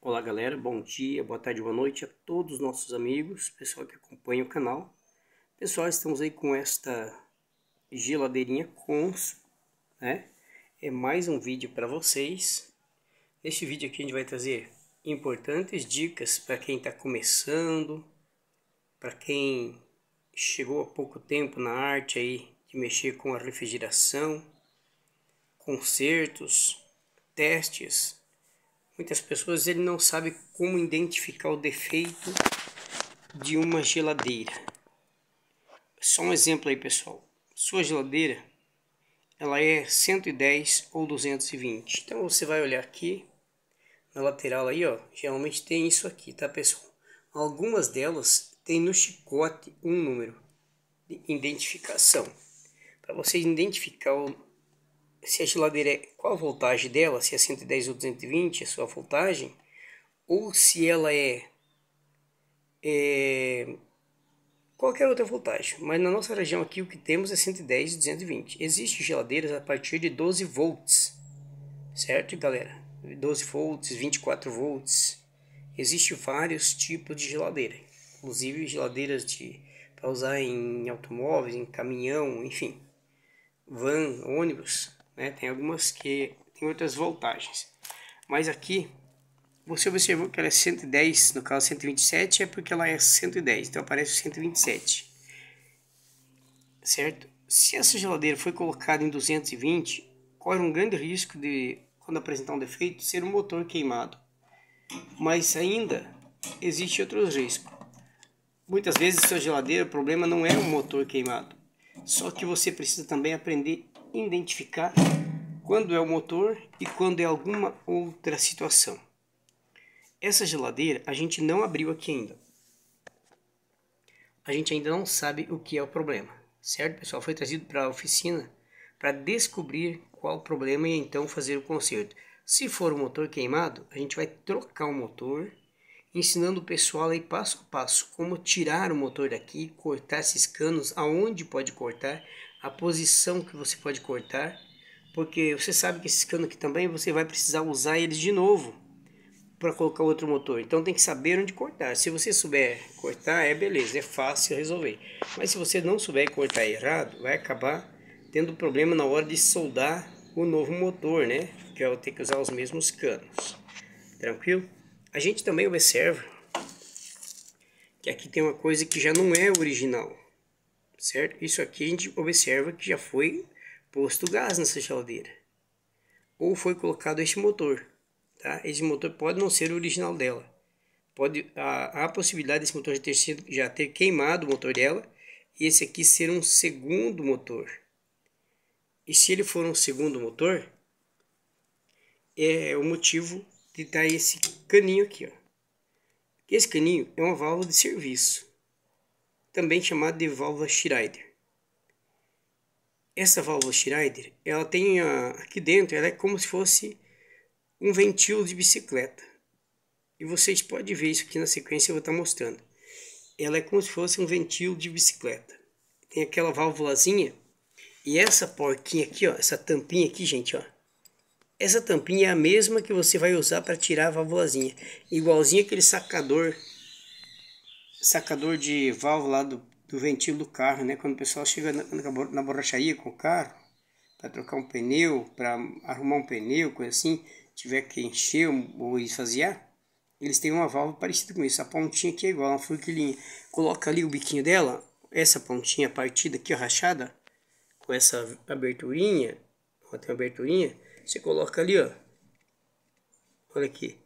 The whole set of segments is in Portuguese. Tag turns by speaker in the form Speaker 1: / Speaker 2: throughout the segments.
Speaker 1: Olá galera, bom dia, boa tarde, boa noite a todos os nossos amigos, pessoal que acompanha o canal. Pessoal, estamos aí com esta geladeirinha Cons, né? É mais um vídeo para vocês. Neste vídeo aqui a gente vai trazer importantes dicas para quem está começando, para quem chegou há pouco tempo na arte aí de mexer com a refrigeração, consertos, testes, muitas pessoas ele não sabe como identificar o defeito de uma geladeira. Só um exemplo aí, pessoal. Sua geladeira ela é 110 ou 220. Então você vai olhar aqui na lateral aí, ó, geralmente tem isso aqui, tá, pessoal? Algumas delas tem no chicote um número de identificação. Para você identificar o se a geladeira é qual a voltagem dela, se é 110 ou 220 a sua voltagem, ou se ela é, é qualquer outra voltagem, mas na nossa região aqui o que temos é 110 e 220. Existem geladeiras a partir de 12 volts, certo, galera? 12 volts, 24 volts. Existem vários tipos de geladeira, inclusive geladeiras de para usar em automóveis, em caminhão, enfim, van, ônibus né? Tem algumas que tem outras voltagens. Mas aqui você observou que ela é 110, no caso 127 é porque ela é 110, então aparece 127. Certo? Se essa geladeira foi colocada em 220, corre um grande risco de quando apresentar um defeito ser um motor queimado. Mas ainda existe outros riscos. Muitas vezes sua geladeira o problema não é o motor queimado, só que você precisa também aprender identificar quando é o motor e quando é alguma outra situação. Essa geladeira a gente não abriu aqui ainda. A gente ainda não sabe o que é o problema, certo, pessoal? Foi trazido para a oficina para descobrir qual o problema e então fazer o conserto. Se for o motor queimado, a gente vai trocar o motor, ensinando o pessoal aí passo a passo como tirar o motor daqui, cortar esses canos, aonde pode cortar, a posição que você pode cortar, porque você sabe que esses canos aqui também você vai precisar usar eles de novo para colocar outro motor. Então tem que saber onde cortar. Se você souber cortar, é beleza, é fácil resolver. Mas se você não souber cortar errado, vai acabar tendo problema na hora de soldar o novo motor, né? Que eu é vou ter que usar os mesmos canos. Tranquilo? A gente também observa que aqui tem uma coisa que já não é original certo? Isso aqui a gente observa que já foi posto gás nessa geladeira. Ou foi colocado este motor, tá? Esse motor pode não ser o original dela. Pode, há, a possibilidade desse motor já ter, sido, já ter queimado o motor dela e esse aqui ser um segundo motor. E se ele for um segundo motor, é o motivo de estar tá esse caninho aqui, ó. Esse caninho é uma válvula de serviço também chamada de válvula Schreider. Essa válvula Schreider, ela tem a, aqui dentro, ela é como se fosse um ventil de bicicleta. E vocês podem ver isso aqui na sequência, eu vou estar tá mostrando. Ela é como se fosse um ventil de bicicleta. Tem aquela válvulazinha e essa porquinha aqui, ó, essa tampinha aqui, gente, ó. Essa tampinha é a mesma que você vai usar para tirar a válvulazinha, Igualzinho aquele sacador sacador de válvula do, do ventilo do carro, né? Quando o pessoal chega na, na borracharia com o carro para trocar um pneu, para arrumar um pneu, coisa assim, tiver que encher ou esvaziar, eles têm uma válvula parecida com isso. A pontinha aqui é igual, uma forquilhinha. Coloca ali o biquinho dela, essa pontinha partida aqui, ó, rachada, com essa aberturinha, ó, tem uma aberturinha, você coloca ali, ó, olha aqui,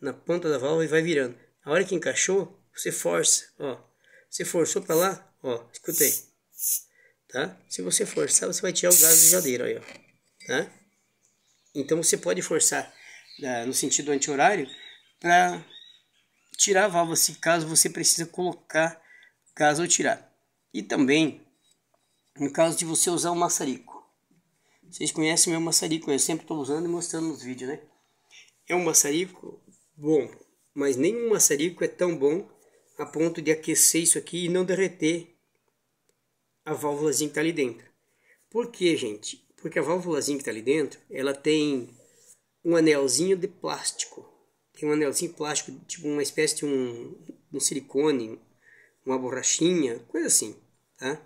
Speaker 1: na ponta da válvula e vai virando. A hora que encaixou, você força, ó. Você forçou para lá, ó. Escutei. Tá? Se você forçar, você vai tirar o gás do jadeiro aí, ó. Tá? Então você pode forçar né, no sentido anti-horário para tirar a válvula se caso você precisa colocar gás ou tirar. E também no caso de você usar o maçarico. Vocês conhecem meu maçarico, eu sempre estou usando e mostrando nos vídeos, né? É um maçarico bom, mas nenhum maçarico é tão bom a ponto de aquecer isso aqui e não derreter a válvulazinha que está ali dentro. Por quê, gente? Porque a válvulazinha que está ali dentro, ela tem um anelzinho de plástico. Tem um anelzinho plástico, tipo uma espécie de um, um silicone, uma borrachinha, coisa assim, tá?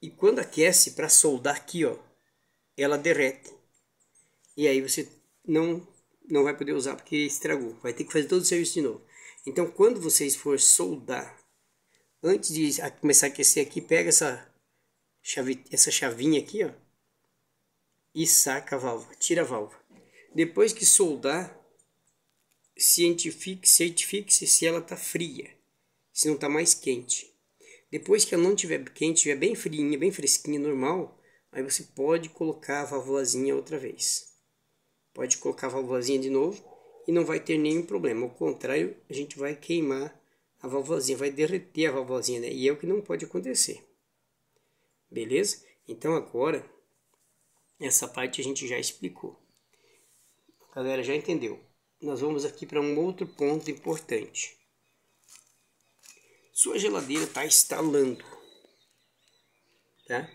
Speaker 1: E quando aquece para soldar aqui, ó, ela derrete. E aí você não não vai poder usar porque estragou. Vai ter que fazer todo o serviço de novo. Então, quando vocês for soldar, antes de começar a aquecer aqui, pega essa, chave, essa chavinha aqui, ó, e saca a válvula, tira a válvula. Depois que soldar, cientifique, certifique-se se ela está fria, se não está mais quente. Depois que ela não tiver quente, tiver bem friinha, bem fresquinha, normal, aí você pode colocar a válvulazinha outra vez. Pode colocar a válvulazinha de novo e não vai ter nenhum problema. Ao contrário, a gente vai queimar a valvozinha, vai derreter a valvozinha, né? E é o que não pode acontecer. Beleza? Então agora, essa parte a gente já explicou. A galera já entendeu. Nós vamos aqui para um outro ponto importante. Sua geladeira está instalando. Tá?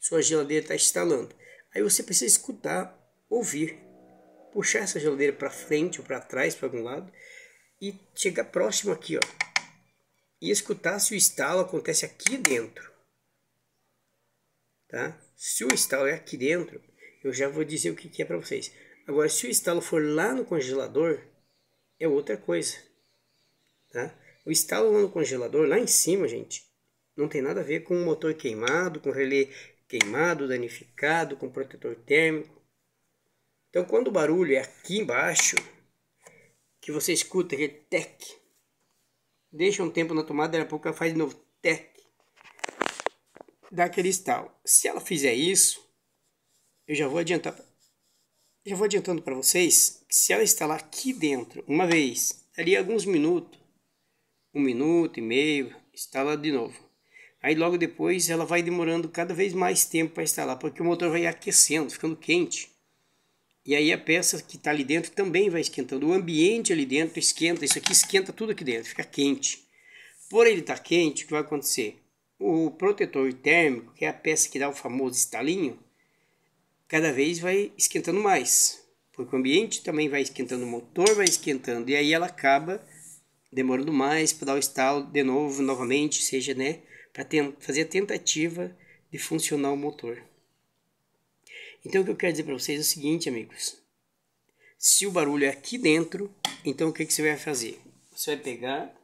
Speaker 1: Sua geladeira está instalando. Aí você precisa escutar, ouvir puxar essa geladeira para frente ou para trás, para algum lado, e chegar próximo aqui, ó, e escutar se o estalo acontece aqui dentro. Tá? Se o estalo é aqui dentro, eu já vou dizer o que, que é para vocês. Agora, se o estalo for lá no congelador, é outra coisa. Tá? O estalo lá no congelador, lá em cima, gente, não tem nada a ver com motor queimado, com relé queimado, danificado, com protetor térmico. Então, quando o barulho é aqui embaixo, que você escuta aquele tec, deixa um tempo na tomada, daqui a pouco ela faz de novo tec, dá aquele estalo. Se ela fizer isso, eu já vou adiantar, já vou adiantando para vocês que se ela instalar aqui dentro uma vez, ali alguns minutos, um minuto e meio, instala de novo. Aí logo depois ela vai demorando cada vez mais tempo para instalar, porque o motor vai aquecendo, ficando quente. E aí a peça que está ali dentro também vai esquentando. O ambiente ali dentro esquenta, isso aqui esquenta tudo aqui dentro, fica quente. Por ele estar tá quente, o que vai acontecer? O protetor térmico, que é a peça que dá o famoso estalinho, cada vez vai esquentando mais. Porque o ambiente também vai esquentando, o motor vai esquentando. E aí ela acaba demorando mais para dar o estalo de novo, novamente, seja, né? Para fazer a tentativa de funcionar o motor. Então o que eu quero dizer para vocês é o seguinte, amigos. Se o barulho é aqui dentro, então o que, que você vai fazer? Você vai pegar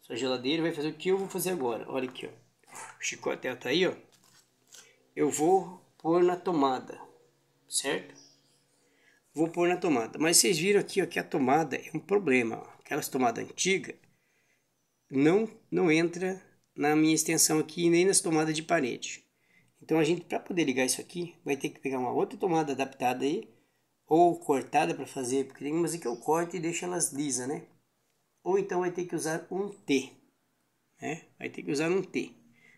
Speaker 1: sua geladeira e vai fazer o que eu vou fazer agora. Olha aqui, ó. O chicote tá aí, ó. Eu vou pôr na tomada, certo? Vou pôr na tomada. Mas vocês viram aqui ó, que a tomada é um problema. Ó. Aquelas tomadas antigas não, não entra na minha extensão aqui nem nas tomadas de parede. Então a gente, para poder ligar isso aqui, vai ter que pegar uma outra tomada adaptada aí, ou cortada para fazer, porque tem umas que eu corto e deixo elas lisa, né? Ou então vai ter que usar um T, né? Vai ter que usar um T,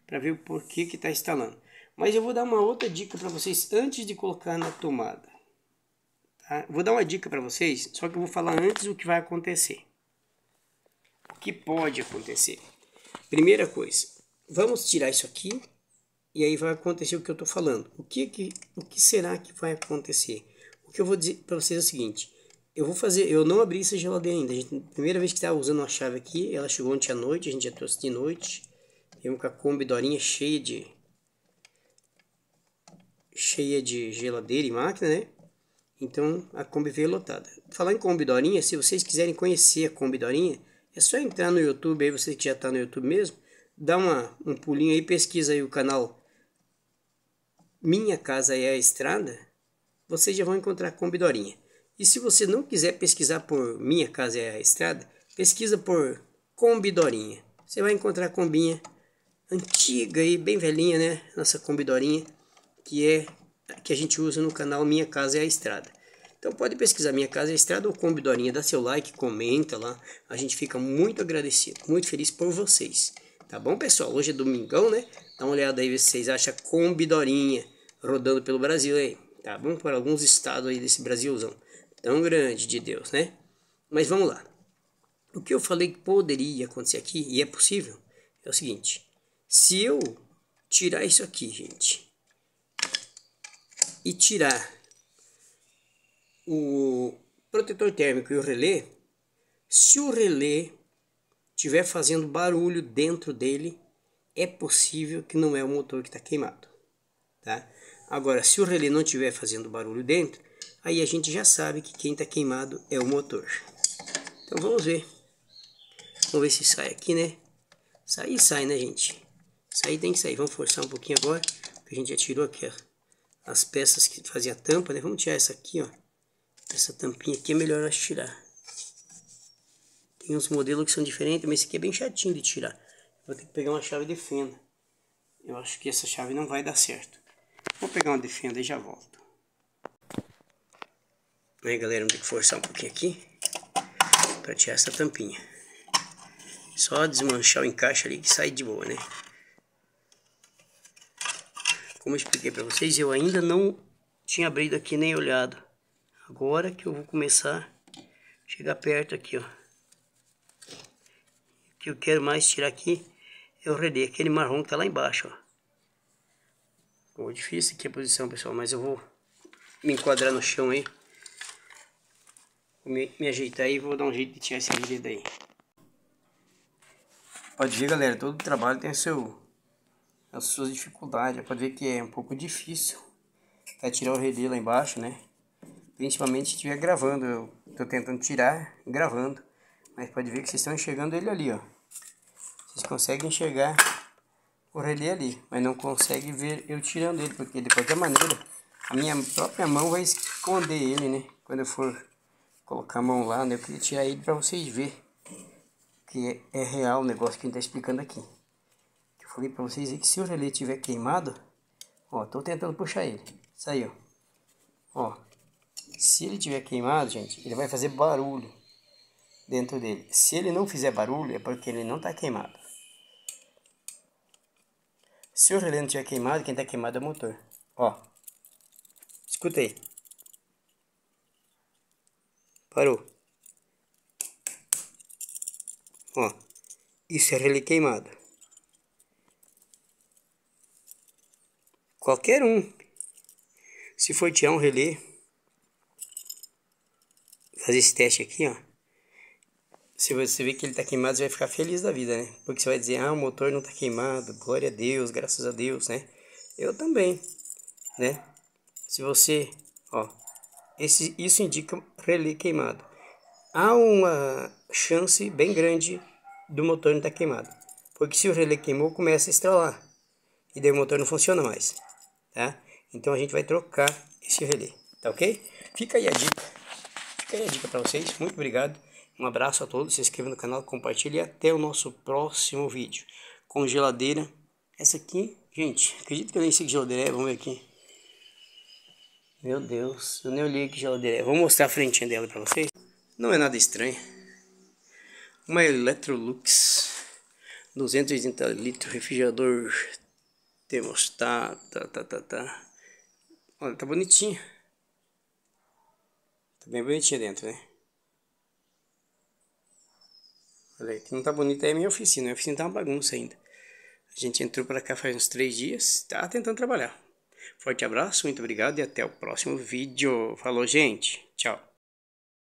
Speaker 1: para ver o porquê que está instalando. Mas eu vou dar uma outra dica para vocês antes de colocar na tomada. Tá? Vou dar uma dica para vocês, só que eu vou falar antes o que vai acontecer. O que pode acontecer? Primeira coisa, vamos tirar isso aqui e aí vai acontecer o que eu estou falando. O que, que, o que será que vai acontecer? O que eu vou dizer para vocês é o seguinte.
Speaker 2: Eu vou fazer, eu
Speaker 1: não abri essa geladeira ainda. Gente, primeira vez que estava tá usando uma chave aqui, ela chegou ontem à noite, a gente já trouxe de noite. Vimos com a Kombi Dorinha cheia de... Cheia de geladeira e máquina, né? Então a Kombi veio lotada. Falar em Kombi Dorinha, se vocês quiserem conhecer a Kombi Dorinha, é só entrar no YouTube aí, você que já está no YouTube mesmo, dá uma, um pulinho aí, pesquisa aí o canal minha Casa é a Estrada, vocês já vão encontrar Combidorinha. E se você não quiser pesquisar por Minha Casa é a Estrada, pesquisa por Combidorinha. Você vai encontrar a combinha antiga e bem velhinha, né? Nossa combidorinha, que é que a gente usa no canal Minha Casa é a Estrada. Então pode pesquisar Minha Casa é a Estrada ou Combidorinha, dá seu like, comenta lá. A gente fica muito agradecido, muito feliz por vocês. Tá bom, pessoal? Hoje é domingão, né? Dá uma olhada aí se vocês acham Combidorinha rodando pelo Brasil aí, tá bom? Por alguns estados aí desse Brasilzão tão grande de Deus, né? Mas vamos lá. O que eu falei que poderia acontecer aqui, e é possível, é o seguinte: se eu tirar isso aqui, gente, e tirar o protetor térmico e o relé, se o relé estiver fazendo barulho dentro dele, é possível que não é o motor que está queimado, tá? Agora, se o relé não estiver fazendo barulho dentro, aí a gente já sabe que quem está queimado é o motor. Então vamos ver. Vamos ver se sai aqui, né? Sai sai, né, gente? Sair tem que sair. Vamos forçar um pouquinho agora, porque a gente já tirou aqui as peças que fazia a tampa, né? Vamos tirar essa aqui, ó. Essa tampinha aqui é melhor a tirar. Tem uns modelos que são diferentes, mas esse aqui é bem chatinho de tirar. Vou ter que pegar uma chave de fenda. Eu acho que essa chave não vai dar certo. Vou pegar uma defenda e já volto. Aí galera, vamos ter que forçar um pouquinho aqui para tirar essa tampinha. Só desmanchar o encaixe ali que sai de boa, né? Como eu expliquei para vocês, eu ainda não tinha abrido aqui nem olhado. Agora que eu vou começar a chegar perto aqui, ó. O que eu quero mais tirar aqui é o redê, aquele marrom que tá lá embaixo, ó. Ficou é difícil aqui a posição, pessoal, mas eu vou me enquadrar no chão aí. Vou me, me ajeitar e vou dar um jeito de tirar esse vídeo aí. Pode ver, galera, todo trabalho tem seu, as suas dificuldades. Pode ver que é um pouco difícil tá, tirar o redê lá embaixo, né? Principalmente se estiver gravando. Eu tô tentando tirar, gravando. Mas pode ver que vocês estão enxergando ele ali, ó. Vocês conseguem enxergar o relé ali, mas não consegue ver eu tirando ele, porque de qualquer maneira a minha própria mão vai esconder ele, né? Quando eu for colocar a mão lá, né? Eu queria tirar ele para vocês verem que é, é real o negócio que a gente tá explicando aqui. Eu falei para vocês aí que se o relé tiver queimado, ó, tô tentando puxar ele, saiu. Ó, se ele tiver queimado, gente, ele vai fazer barulho dentro dele. Se ele não fizer barulho, é porque ele não está queimado. Se o relé não tiver queimado, quem tá queimado é o motor. Ó. Escuta aí. Parou. Ó. Isso é relé queimado. Qualquer um. Se for tirar um relé. Fazer esse teste aqui, ó se você ver que ele está queimado, você vai ficar feliz da vida, né? Porque você vai dizer, ah, o motor não está queimado, glória a Deus, graças a Deus, né? Eu também, né? Se você, ó, esse, isso indica relé queimado. Há uma chance bem grande do motor não estar tá queimado. Porque se o relé queimou, começa a estralar. E daí o motor não funciona mais, tá? Então a gente vai trocar esse relé, tá ok? Fica aí a dica. Fica aí a dica para vocês. Muito obrigado. Um abraço a todos, se inscreva no canal, compartilhe e até o nosso próximo vídeo. Com geladeira, essa aqui, gente, acredito que eu nem sei que geladeira é, vamos ver aqui. Meu Deus, eu nem olhei que geladeira é. Vou mostrar a frentinha dela pra vocês. Não é nada estranho. Uma Electrolux 280 litros, refrigerador, termostato, tá, tá, tá, tá. Olha, tá bonitinha. Tá bem bonitinha dentro, né? Olha aí, que não tá bonita é minha oficina. Minha oficina tá uma bagunça ainda. A gente entrou para cá faz uns três dias, tá tentando trabalhar. Forte abraço, muito obrigado e até o próximo vídeo. Falou, gente. Tchau.